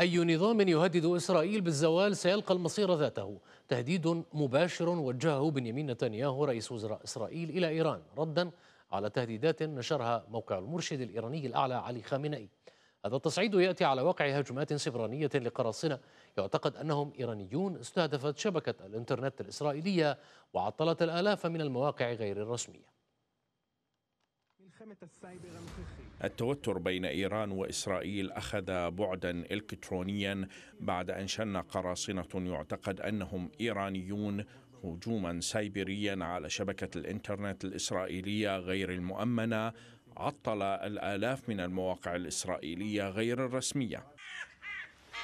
أي نظام يهدد إسرائيل بالزوال سيلقى المصير ذاته تهديد مباشر وجهه بنيامين نتنياهو رئيس وزراء إسرائيل إلى إيران ردا على تهديدات نشرها موقع المرشد الإيراني الأعلى علي خامنئي هذا التصعيد يأتي على وقع هجمات سبرانية لقراصنة يعتقد أنهم إيرانيون استهدفت شبكة الإنترنت الإسرائيلية وعطلت الآلاف من المواقع غير الرسمية التوتر بين ايران واسرائيل اخذ بعدا الكترونيا بعد ان شن قراصنه يعتقد انهم ايرانيون هجوما سايبريا على شبكه الانترنت الاسرائيليه غير المؤمنه عطل الالاف من المواقع الاسرائيليه غير الرسميه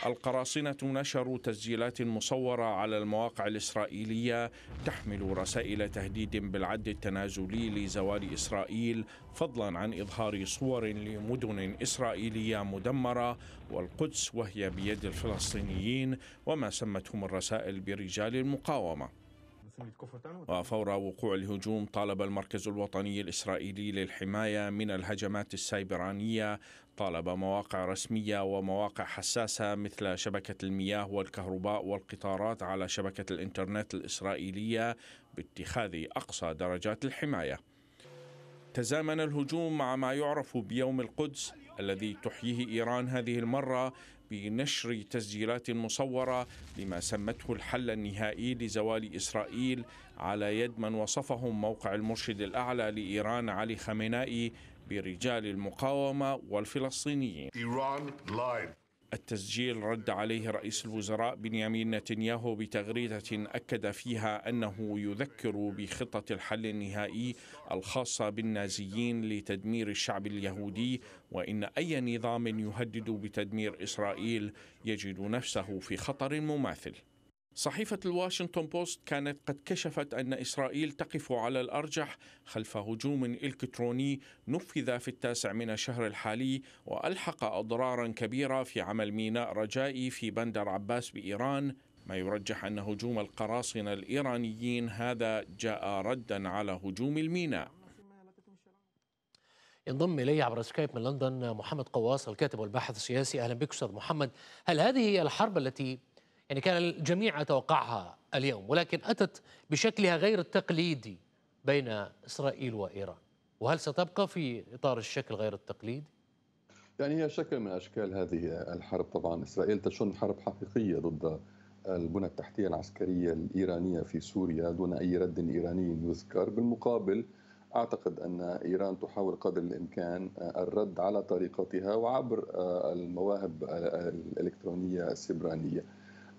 القراصنة نشروا تسجيلات مصورة على المواقع الإسرائيلية تحمل رسائل تهديد بالعد التنازلي لزوال إسرائيل فضلا عن إظهار صور لمدن إسرائيلية مدمرة والقدس وهي بيد الفلسطينيين وما سمتهم الرسائل برجال المقاومة وفور وقوع الهجوم طالب المركز الوطني الإسرائيلي للحماية من الهجمات السيبرانية طالب مواقع رسمية ومواقع حساسة مثل شبكة المياه والكهرباء والقطارات على شبكة الإنترنت الإسرائيلية باتخاذ أقصى درجات الحماية تزامن الهجوم مع ما يعرف بيوم القدس الذي تحييه ايران هذه المره بنشر تسجيلات مصوره لما سمته الحل النهائي لزوال اسرائيل على يد من وصفهم موقع المرشد الاعلى لايران علي خامنائي برجال المقاومه والفلسطينيين. Iran lied. التسجيل رد عليه رئيس الوزراء بنيامين نتنياهو بتغريده اكد فيها انه يذكر بخطه الحل النهائي الخاصه بالنازيين لتدمير الشعب اليهودي وان اي نظام يهدد بتدمير اسرائيل يجد نفسه في خطر مماثل صحيفة الواشنطن بوست كانت قد كشفت أن إسرائيل تقف على الأرجح خلف هجوم إلكتروني نفذ في التاسع من الشهر الحالي وألحق أضرارا كبيرة في عمل ميناء رجائي في بندر عباس بإيران ما يرجح أن هجوم القراصنة الإيرانيين هذا جاء ردا على هجوم الميناء ينضم الي عبر سكايب من لندن محمد قواص الكاتب والباحث السياسي اهلا بك استاذ محمد هل هذه هي الحرب التي يعني كان الجميع يتوقعها اليوم ولكن أتت بشكلها غير التقليدي بين إسرائيل وإيران وهل ستبقى في إطار الشكل غير التقليدي؟ يعني هي شكل من أشكال هذه الحرب طبعا إسرائيل تشن حرب حقيقية ضد البنى التحتية العسكرية الإيرانية في سوريا دون أي رد إيراني يذكر بالمقابل أعتقد أن إيران تحاول قدر الإمكان الرد على طريقتها وعبر المواهب الإلكترونية السبرانية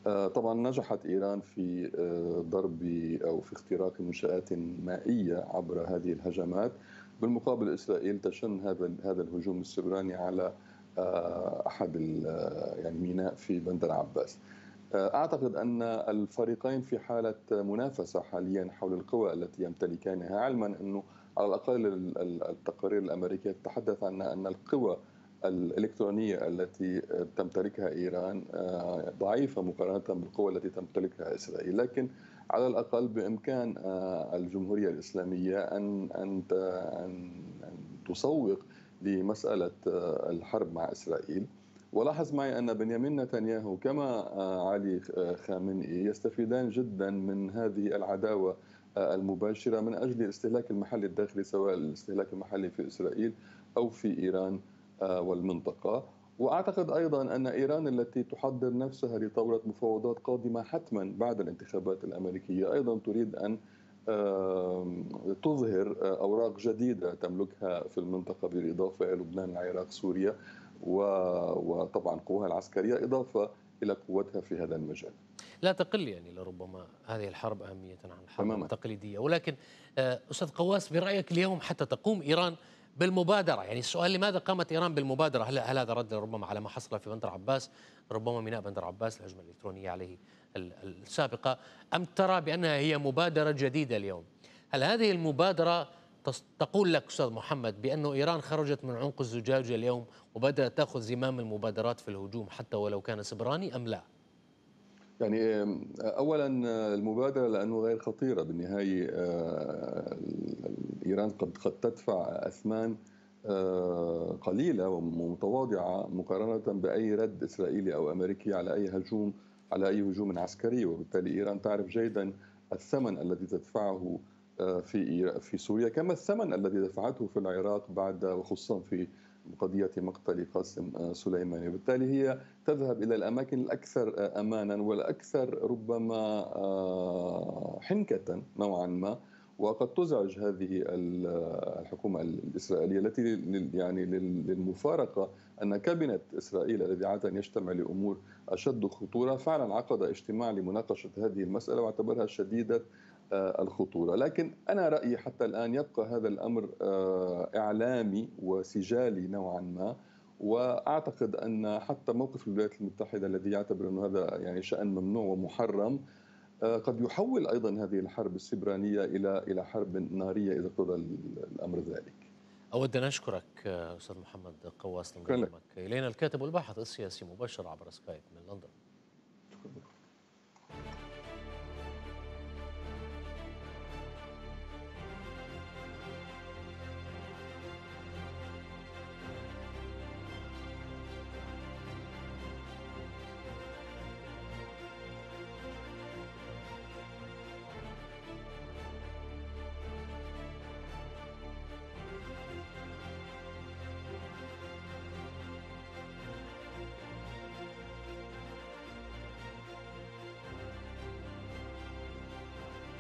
آه، طبعا نجحت ايران في آه، ضرب او في اختراق منشات مائيه عبر هذه الهجمات بالمقابل اسرائيل تشن هذا هذا الهجوم السبراني على آه، احد يعني ميناء في بندر عباس اعتقد ان الفريقين في حاله منافسه حاليا حول القوى التي يمتلكانها علما انه على الاقل التقارير الامريكيه تتحدث عن ان القوى الإلكترونية التي تمتلكها إيران آه، ضعيفة مقارنة بالقوة التي تمتلكها إسرائيل لكن على الأقل بإمكان آه، الجمهورية الإسلامية أن أن أن تسوق لمسألة آه، الحرب مع إسرائيل ولاحظ معي أن بنيامين نتنياهو كما علي خامنئي يستفيدان جدا من هذه العداوة المباشرة من أجل استهلاك المحل الداخلي سواء الاستهلاك المحلي في إسرائيل أو في إيران آه، والمنطقة واعتقد ايضا ان ايران التي تحضر نفسها لطاوله مفاوضات قادمه حتما بعد الانتخابات الامريكيه ايضا تريد ان تظهر آه، اوراق جديده تملكها في المنطقه بالاضافه الى لبنان العراق سوريا وطبعا قوها العسكريه اضافه الى قوتها في هذا المجال. لا تقل يعني لربما هذه الحرب اهميه عن الحرب تماما. التقليديه ولكن آه، استاذ قواس برايك اليوم حتى تقوم ايران بالمبادرة يعني السؤال لماذا قامت إيران بالمبادرة هل, هل هذا رد ربما على ما حصل في بندر عباس ربما ميناء بندر عباس الهجمة الإلكترونية عليه السابقة أم ترى بأنها هي مبادرة جديدة اليوم هل هذه المبادرة تقول لك أستاذ محمد بأن إيران خرجت من عنق الزجاجة اليوم وبدأت تأخذ زمام المبادرات في الهجوم حتى ولو كان سبراني أم لا؟ يعني اولا آه، المبادره لانه غير خطيره بالنهايه آه، ايران قد قد تدفع اثمان آه، قليله ومتواضعه مقارنه باي رد اسرائيلي او امريكي على اي هجوم على اي هجوم عسكري وبالتالي ايران تعرف جيدا الثمن الذي تدفعه في في سوريا كما الثمن الذي دفعته في العراق بعد وخصوصا في قضية مقتل قاسم آه، سليماني وبالتالي هي تذهب إلى الأماكن الأكثر آه، أمانا والأكثر ربما آه، حنكة نوعا ما وقد تزعج هذه الحكومه الاسرائيليه التي يعني للمفارقه ان كابينه اسرائيل الذي عاده يجتمع لامور اشد خطوره فعلا عقد اجتماع لمناقشه هذه المساله واعتبرها شديده آه، الخطوره، لكن انا رايي حتى الان يبقى هذا الامر آه، اعلامي وسجالي نوعا ما واعتقد ان حتى موقف الولايات المتحده الذي يعتبر انه هذا يعني شان ممنوع ومحرم آه، قد يحول ايضا هذه الحرب السبرانيه الى الى حرب ناريه اذا قضى الامر ذلك. اود ان اشكرك آه، استاذ محمد قواس لانضمامك الينا الكاتب والباحث السياسي مباشر عبر سكايب من لندن. شكرا.